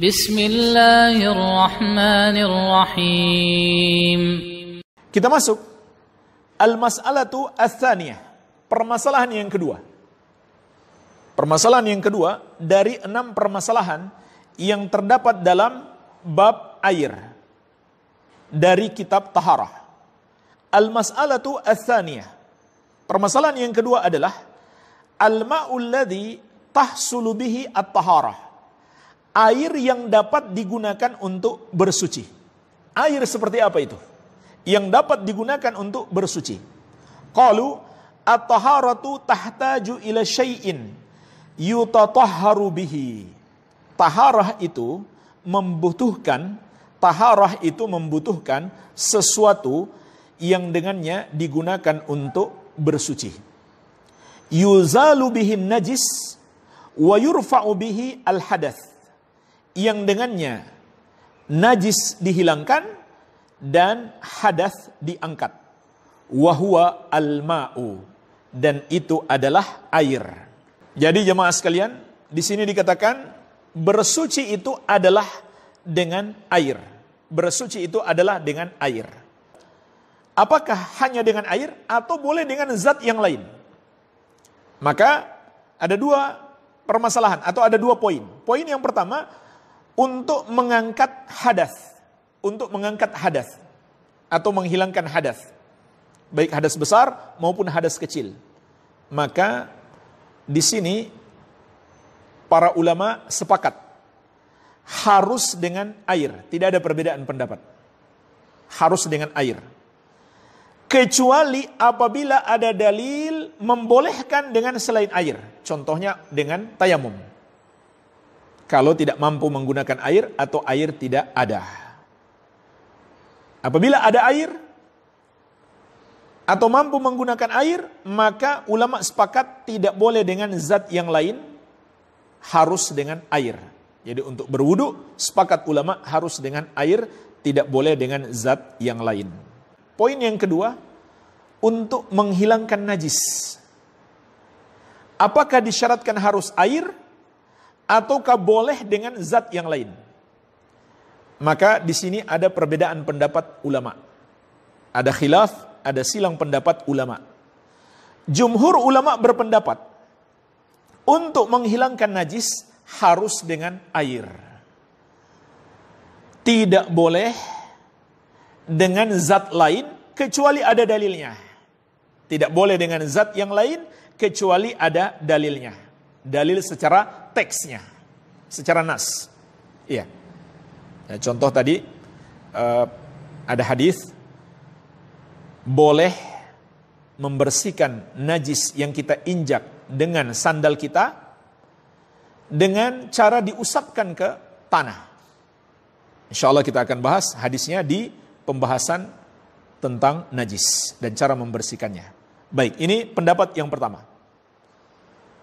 بسم الله الرحمن الرحيم Kita masuk Al-mas'alatu Permasalahan yang kedua. Permasalahan yang kedua dari enam permasalahan yang terdapat dalam bab air dari kitab Taharah. Al-mas'alatu ats-tsaniyah. Permasalahan yang kedua adalah al-ma'ul ladhi tahsulu bihi at-taharah air yang dapat digunakan untuk bersuci. Air seperti apa itu? Yang dapat digunakan untuk bersuci. Qalu at-taharatu tahtaju ila syai'in yutatahharu bihi. Taharah itu membutuhkan taharah itu membutuhkan sesuatu yang dengannya digunakan untuk bersuci. Yuzalu bihin najis wa yurfa'u bihi al-hadath yang dengannya najis dihilangkan dan hadas diangkat. Wahwa al-ma'u dan itu adalah air. Jadi jemaah sekalian, di sini dikatakan bersuci itu adalah dengan air. Bersuci itu adalah dengan air. Apakah hanya dengan air atau boleh dengan zat yang lain? Maka ada dua permasalahan atau ada dua poin. Poin yang pertama, untuk mengangkat hadas, untuk mengangkat hadas atau menghilangkan hadas, baik hadas besar maupun hadas kecil. Maka di sini para ulama sepakat harus dengan air, tidak ada perbedaan pendapat. Harus dengan air. Kecuali apabila ada dalil membolehkan dengan selain air. Contohnya dengan tayamum kalau tidak mampu menggunakan air atau air tidak ada. Apabila ada air atau mampu menggunakan air, maka ulama sepakat tidak boleh dengan zat yang lain, harus dengan air. Jadi untuk berwudu, sepakat ulama harus dengan air, tidak boleh dengan zat yang lain. Poin yang kedua, untuk menghilangkan najis. Apakah disyaratkan harus air? ataukah boleh dengan zat yang lain? Maka di sini ada perbedaan pendapat ulama. Ada khilaf, ada silang pendapat ulama. Jumhur ulama berpendapat untuk menghilangkan najis harus dengan air. Tidak boleh dengan zat lain kecuali ada dalilnya. Tidak boleh dengan zat yang lain kecuali ada dalilnya. Dalil secara teksnya secara nas. Iya. Ya, contoh tadi uh, ada hadis boleh membersihkan najis yang kita injak dengan sandal kita dengan cara diusapkan ke tanah. Insya Allah kita akan bahas hadisnya di pembahasan tentang najis dan cara membersihkannya. Baik, ini pendapat yang pertama.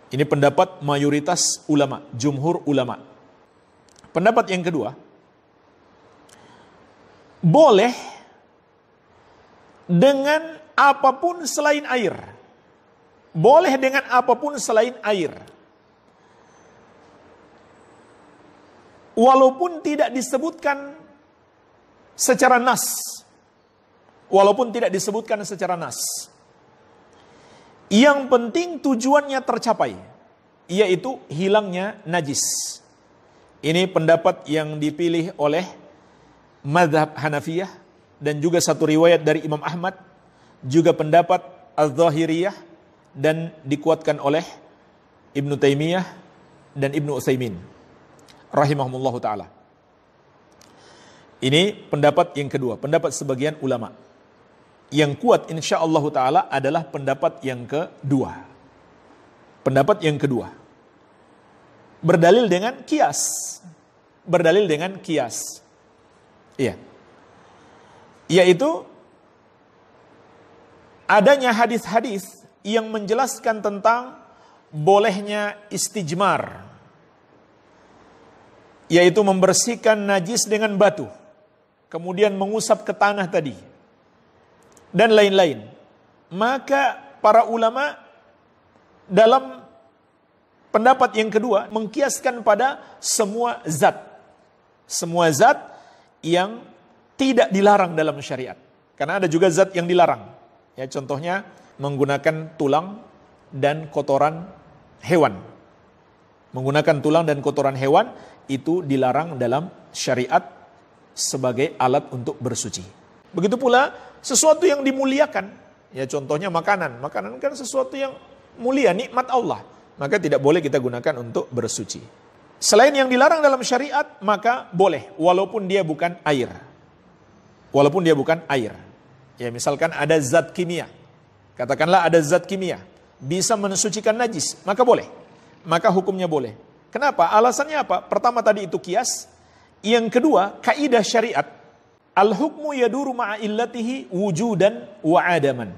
Ini pendapat mayoritas ulama, jumhur ulama. Pendapat yang kedua, boleh dengan apapun selain air. Boleh dengan apapun selain air. Walaupun tidak disebutkan secara nas. Walaupun tidak disebutkan secara nas. Yang penting tujuannya tercapai, yaitu hilangnya najis. Ini pendapat yang dipilih oleh madhab Hanafiyah dan juga satu riwayat dari Imam Ahmad, juga pendapat Al-Zahiriyah dan dikuatkan oleh Ibnu Taimiyah dan Ibnu Utsaimin rahimahumullahu taala. Ini pendapat yang kedua, pendapat sebagian ulama yang kuat insya Allah Ta'ala adalah pendapat yang kedua. Pendapat yang kedua. Berdalil dengan kias. Berdalil dengan kias. Iya. Yaitu adanya hadis-hadis yang menjelaskan tentang bolehnya istijmar. Yaitu membersihkan najis dengan batu. Kemudian mengusap ke tanah tadi dan lain-lain. Maka para ulama dalam pendapat yang kedua mengkiaskan pada semua zat. Semua zat yang tidak dilarang dalam syariat. Karena ada juga zat yang dilarang. Ya contohnya menggunakan tulang dan kotoran hewan. Menggunakan tulang dan kotoran hewan itu dilarang dalam syariat sebagai alat untuk bersuci. Begitu pula sesuatu yang dimuliakan, ya contohnya makanan. Makanan kan sesuatu yang mulia, nikmat Allah. Maka tidak boleh kita gunakan untuk bersuci. Selain yang dilarang dalam syariat, maka boleh walaupun dia bukan air. Walaupun dia bukan air. Ya misalkan ada zat kimia. Katakanlah ada zat kimia bisa mensucikan najis, maka boleh. Maka hukumnya boleh. Kenapa? Alasannya apa? Pertama tadi itu kias. Yang kedua, kaidah syariat Al-hukmu yaduru ma'a illatihi wujudan wa adaman.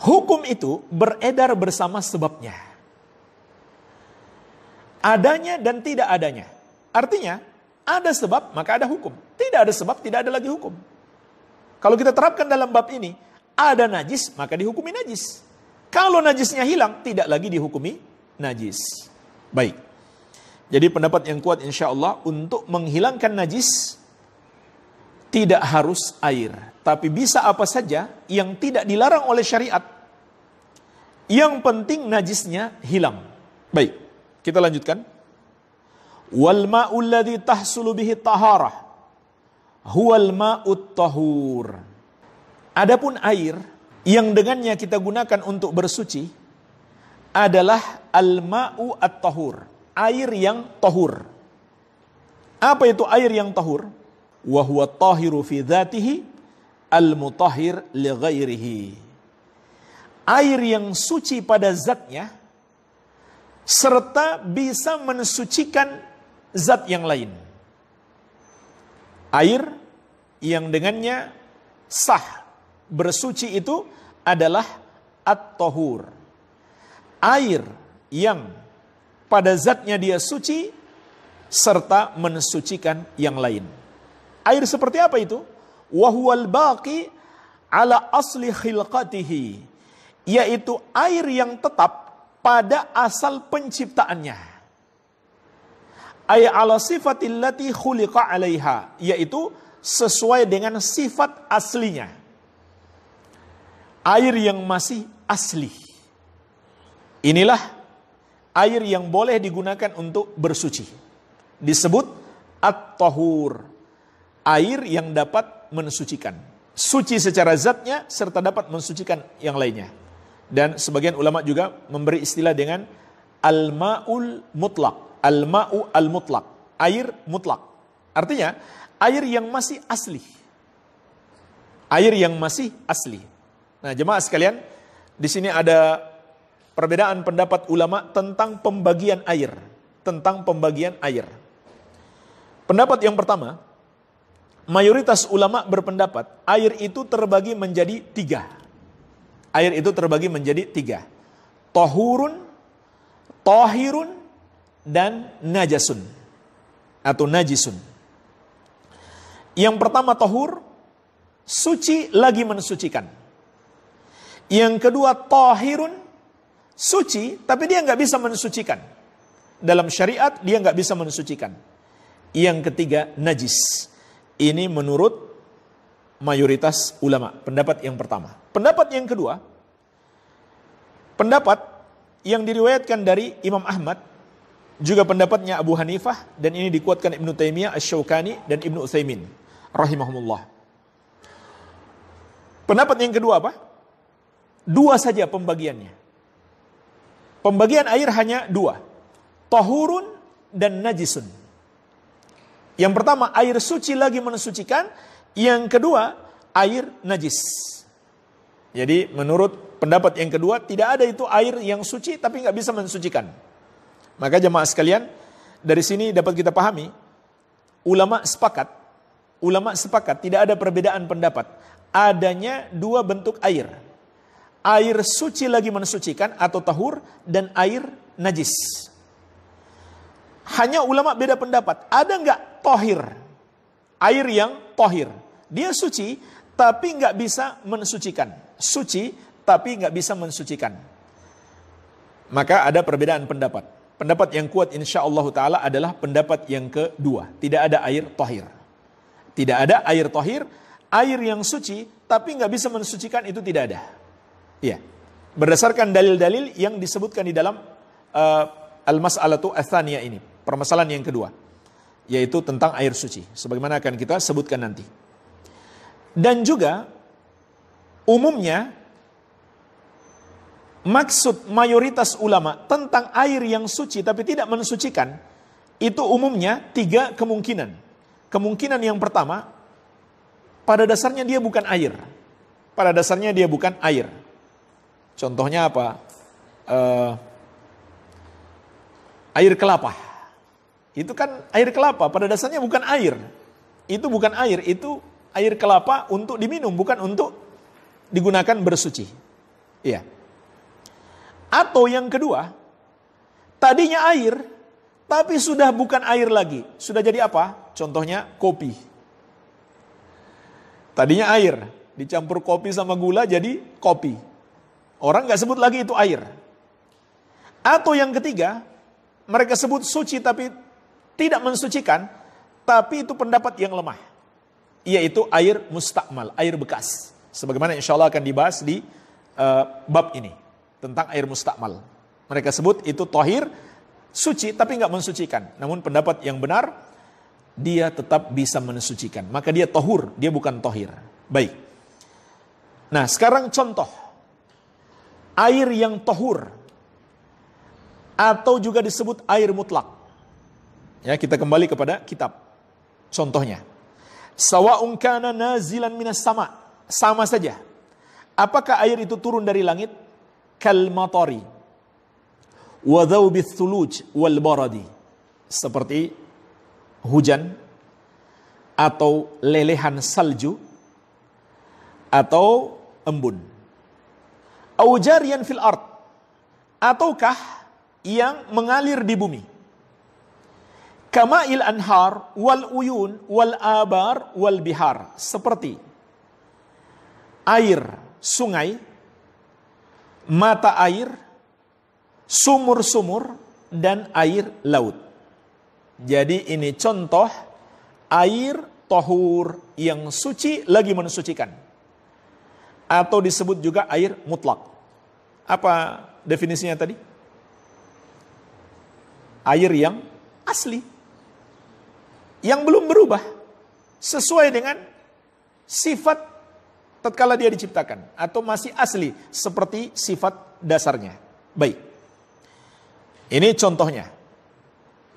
Hukum itu beredar bersama sebabnya. Adanya dan tidak adanya. Artinya, ada sebab maka ada hukum. Tidak ada sebab tidak ada lagi hukum. Kalau kita terapkan dalam bab ini, ada najis maka dihukumi najis. Kalau najisnya hilang tidak lagi dihukumi najis. Baik. Jadi pendapat yang kuat insya Allah untuk menghilangkan najis tidak harus air. Tapi bisa apa saja yang tidak dilarang oleh syariat. Yang penting najisnya hilang. Baik, kita lanjutkan. Wal tahsulu bihi taharah huwal ma'ut Adapun air yang dengannya kita gunakan untuk bersuci adalah al-ma'u at-tahur air yang tahur. Apa itu air yang tahur? Wahuwa tahiru fi dhatihi al mutahir li ghairihi. Air yang suci pada zatnya serta bisa mensucikan zat yang lain. Air yang dengannya sah bersuci itu adalah at-tahur. Air yang pada zatnya dia suci serta mensucikan yang lain. Air seperti apa itu? Wahwal baki ala asli khilqatihi yaitu air yang tetap pada asal penciptaannya. Ay ala sifatillati khuliqa alaiha yaitu sesuai dengan sifat aslinya. Air yang masih asli. Inilah air yang boleh digunakan untuk bersuci. Disebut at-tahur, air yang dapat mensucikan. Suci secara zatnya serta dapat mensucikan yang lainnya. Dan sebagian ulama juga memberi istilah dengan al-ma'ul mutlak. Al-ma'u al-mutlak. Air mutlak. Artinya, air yang masih asli. Air yang masih asli. Nah, jemaah sekalian, di sini ada perbedaan pendapat ulama tentang pembagian air, tentang pembagian air. Pendapat yang pertama, mayoritas ulama berpendapat air itu terbagi menjadi tiga. Air itu terbagi menjadi tiga. Tohurun, tohirun, dan najasun. Atau najisun. Yang pertama tohur, suci lagi mensucikan. Yang kedua tohirun, suci, tapi dia nggak bisa mensucikan. Dalam syariat dia nggak bisa mensucikan. Yang ketiga najis. Ini menurut mayoritas ulama. Pendapat yang pertama. Pendapat yang kedua, pendapat yang diriwayatkan dari Imam Ahmad juga pendapatnya Abu Hanifah dan ini dikuatkan Ibnu Taimiyah, ash syaukani dan Ibnu Utsaimin rahimahumullah. Pendapat yang kedua apa? Dua saja pembagiannya. Pembagian air hanya dua. Tohurun dan najisun. Yang pertama air suci lagi mensucikan. Yang kedua air najis. Jadi menurut pendapat yang kedua tidak ada itu air yang suci tapi nggak bisa mensucikan. Maka jemaah sekalian dari sini dapat kita pahami ulama sepakat ulama sepakat tidak ada perbedaan pendapat adanya dua bentuk air air suci lagi mensucikan atau tahur dan air najis. Hanya ulama beda pendapat. Ada nggak tohir? Air yang tohir. Dia suci tapi nggak bisa mensucikan. Suci tapi nggak bisa mensucikan. Maka ada perbedaan pendapat. Pendapat yang kuat insya Allah ta'ala adalah pendapat yang kedua. Tidak ada air tohir. Tidak ada air tohir. Air yang suci tapi nggak bisa mensucikan itu tidak ada. Iya. Berdasarkan dalil-dalil yang disebutkan di dalam uh, al-mas'alatu athaniya ini, permasalahan yang kedua, yaitu tentang air suci, sebagaimana akan kita sebutkan nanti. Dan juga umumnya maksud mayoritas ulama tentang air yang suci tapi tidak mensucikan itu umumnya tiga kemungkinan. Kemungkinan yang pertama, pada dasarnya dia bukan air. Pada dasarnya dia bukan air. Contohnya apa? Uh, air kelapa. Itu kan air kelapa, pada dasarnya bukan air. Itu bukan air, itu air kelapa untuk diminum, bukan untuk digunakan bersuci. Iya. Atau yang kedua, tadinya air, tapi sudah bukan air lagi. Sudah jadi apa? Contohnya kopi. Tadinya air, dicampur kopi sama gula jadi kopi. Orang nggak sebut lagi itu air. Atau yang ketiga, mereka sebut suci tapi tidak mensucikan, tapi itu pendapat yang lemah. Yaitu air mustakmal, air bekas. Sebagaimana insya Allah akan dibahas di uh, bab ini. Tentang air mustakmal. Mereka sebut itu tohir, suci tapi nggak mensucikan. Namun pendapat yang benar, dia tetap bisa mensucikan. Maka dia tohur, dia bukan tohir. Baik. Nah sekarang contoh air yang tohur atau juga disebut air mutlak. Ya, kita kembali kepada kitab. Contohnya, sawa ungkana nazilan minas sama. Sama saja. Apakah air itu turun dari langit? Kalmatori. Wadau thuluj wal baradi. Seperti hujan atau lelehan salju atau embun. Aujarian fil art ataukah yang mengalir di bumi kamail anhar wal uyun wal abar wal bihar seperti air sungai mata air sumur-sumur dan air laut jadi ini contoh air tohur yang suci lagi mensucikan atau disebut juga air mutlak apa definisinya tadi? Air yang asli. Yang belum berubah. Sesuai dengan sifat tatkala dia diciptakan. Atau masih asli seperti sifat dasarnya. Baik. Ini contohnya.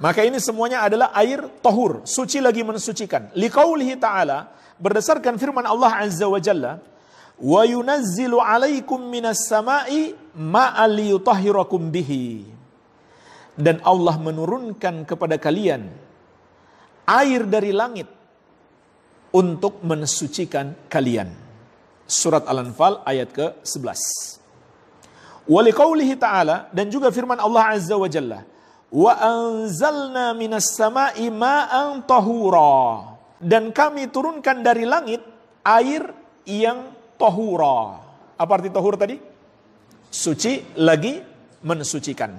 Maka ini semuanya adalah air tohur. Suci lagi mensucikan. Likaulihi ta'ala. Berdasarkan firman Allah Azza wa Jalla wa yunazzilu minas sama'i bihi dan Allah menurunkan kepada kalian air dari langit untuk mensucikan kalian surat al-anfal ayat ke-11 waliqaulihi dan juga firman Allah azza wa jalla wa anzalna minas sama'i ma'an tahura dan kami turunkan dari langit air yang tohura. Apa arti tohur tadi? Suci lagi mensucikan.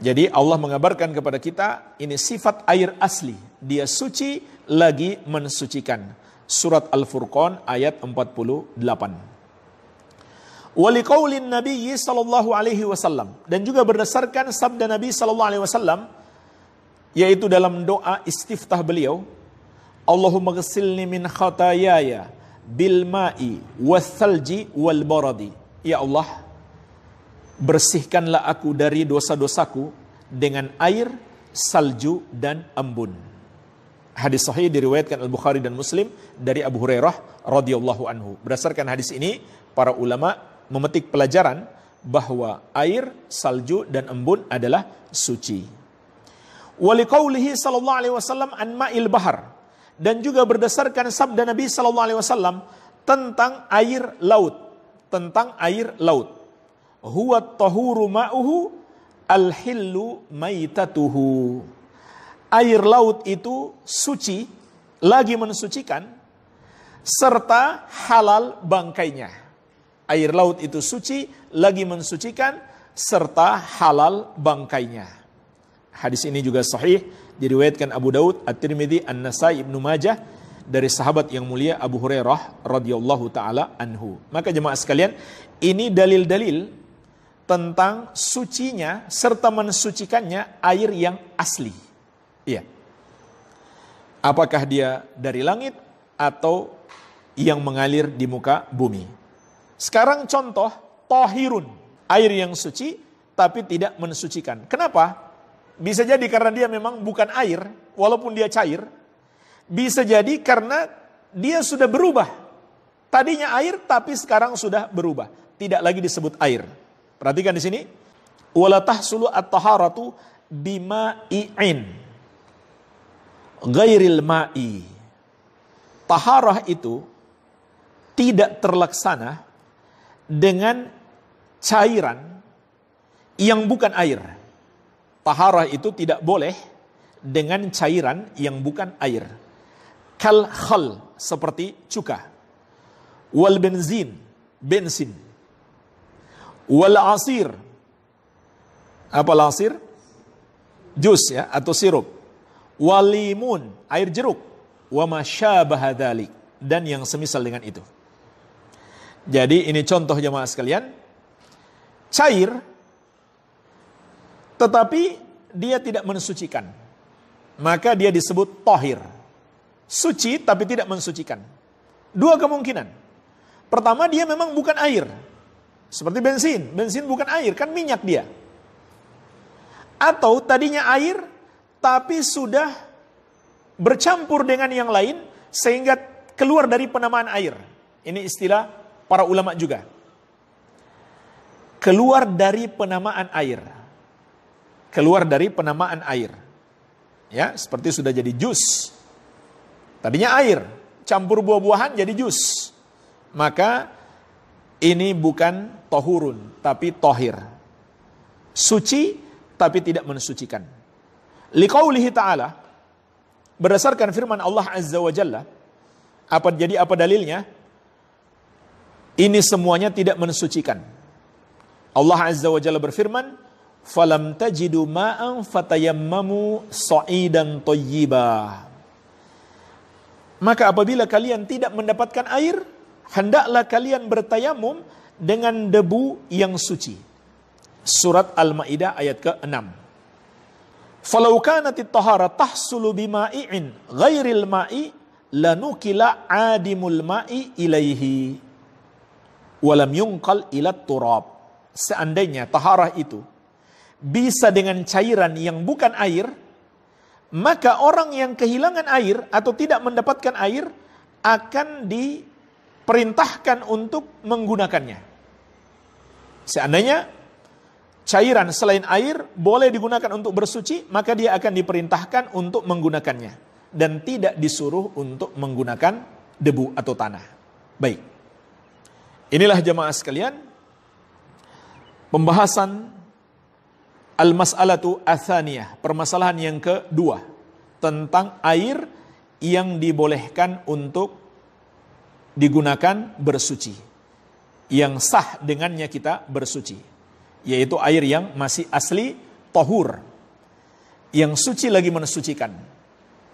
Jadi Allah mengabarkan kepada kita ini sifat air asli. Dia suci lagi mensucikan. Surat Al-Furqan ayat 48. Walikaulin Nabi sallallahu alaihi wasallam dan juga berdasarkan sabda Nabi sallallahu alaihi wasallam yaitu dalam doa istiftah beliau Allahumma ghasilni min khatayaya Bilmai ma'i wasalji wal baradi. Ya Allah, bersihkanlah aku dari dosa-dosaku dengan air, salju dan embun. Hadis sahih diriwayatkan Al-Bukhari dan Muslim dari Abu Hurairah radhiyallahu anhu. Berdasarkan hadis ini, para ulama memetik pelajaran bahwa air, salju dan embun adalah suci. Waliqaulihi sallallahu alaihi wasallam an ma'il dan juga berdasarkan sabda Nabi Shallallahu Alaihi Wasallam tentang air laut, tentang air laut. Huwa tahuru ma'uhu al maitatuhu. Air laut itu suci, lagi mensucikan, serta halal bangkainya. Air laut itu suci, lagi mensucikan, serta halal bangkainya. Hadis ini juga sahih diriwayatkan Abu Daud, At-Tirmidzi, An-Nasai, Ibnu Majah dari sahabat yang mulia Abu Hurairah radhiyallahu taala anhu. Maka jemaah sekalian, ini dalil-dalil tentang sucinya serta mensucikannya air yang asli. Iya. Apakah dia dari langit atau yang mengalir di muka bumi. Sekarang contoh tohirun, air yang suci tapi tidak mensucikan. Kenapa? Bisa jadi karena dia memang bukan air, walaupun dia cair. Bisa jadi karena dia sudah berubah. Tadinya air, tapi sekarang sudah berubah. Tidak lagi disebut air. Perhatikan di sini. Walatah sulu at-taharatu bima'i'in. Gairil ma'i. Taharah itu tidak terlaksana dengan cairan yang bukan air. Taharah itu tidak boleh dengan cairan yang bukan air. Kal khal seperti cuka. Wal benzin, bensin. Wal asir. Apa asir? Jus ya atau sirup. wal limun air jeruk. Wa masyabaha dan yang semisal dengan itu. Jadi ini contoh jemaah sekalian. Cair tetapi dia tidak mensucikan. Maka dia disebut tohir. Suci tapi tidak mensucikan. Dua kemungkinan. Pertama dia memang bukan air. Seperti bensin. Bensin bukan air, kan minyak dia. Atau tadinya air tapi sudah bercampur dengan yang lain sehingga keluar dari penamaan air. Ini istilah para ulama juga. Keluar dari penamaan air keluar dari penamaan air. Ya, seperti sudah jadi jus. Tadinya air, campur buah-buahan jadi jus. Maka ini bukan tohurun, tapi tohir. Suci, tapi tidak mensucikan. Liqaulihi ta'ala, berdasarkan firman Allah Azza wa Jalla, apa jadi apa dalilnya? Ini semuanya tidak mensucikan. Allah Azza wa Jalla berfirman, falam tajidu ma'an fatayammamu sa'idan thayyiba maka apabila kalian tidak mendapatkan air hendaklah kalian bertayamum dengan debu yang suci surat al-maidah ayat ke-6 Falau kanat tahara tahsulu bima'i'in ghairil ma'i lanukila adimul ma'i ilaihi walam yungkal ilat turab. Seandainya taharah itu bisa dengan cairan yang bukan air, maka orang yang kehilangan air atau tidak mendapatkan air akan diperintahkan untuk menggunakannya. Seandainya cairan selain air boleh digunakan untuk bersuci, maka dia akan diperintahkan untuk menggunakannya dan tidak disuruh untuk menggunakan debu atau tanah. Baik. Inilah jemaah sekalian pembahasan Al-mas'alatu athaniyah, permasalahan yang kedua tentang air yang dibolehkan untuk digunakan bersuci. Yang sah dengannya kita bersuci, yaitu air yang masih asli tohur. Yang suci lagi mensucikan.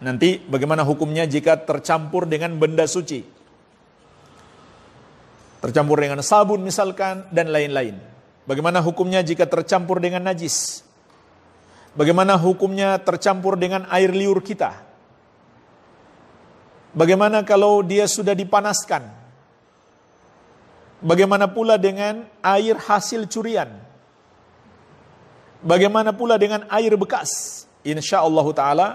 Nanti bagaimana hukumnya jika tercampur dengan benda suci? Tercampur dengan sabun misalkan dan lain-lain Bagaimana hukumnya jika tercampur dengan najis? Bagaimana hukumnya tercampur dengan air liur kita? Bagaimana kalau dia sudah dipanaskan? Bagaimana pula dengan air hasil curian? Bagaimana pula dengan air bekas? Insya Allah Ta'ala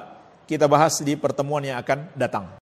kita bahas di pertemuan yang akan datang.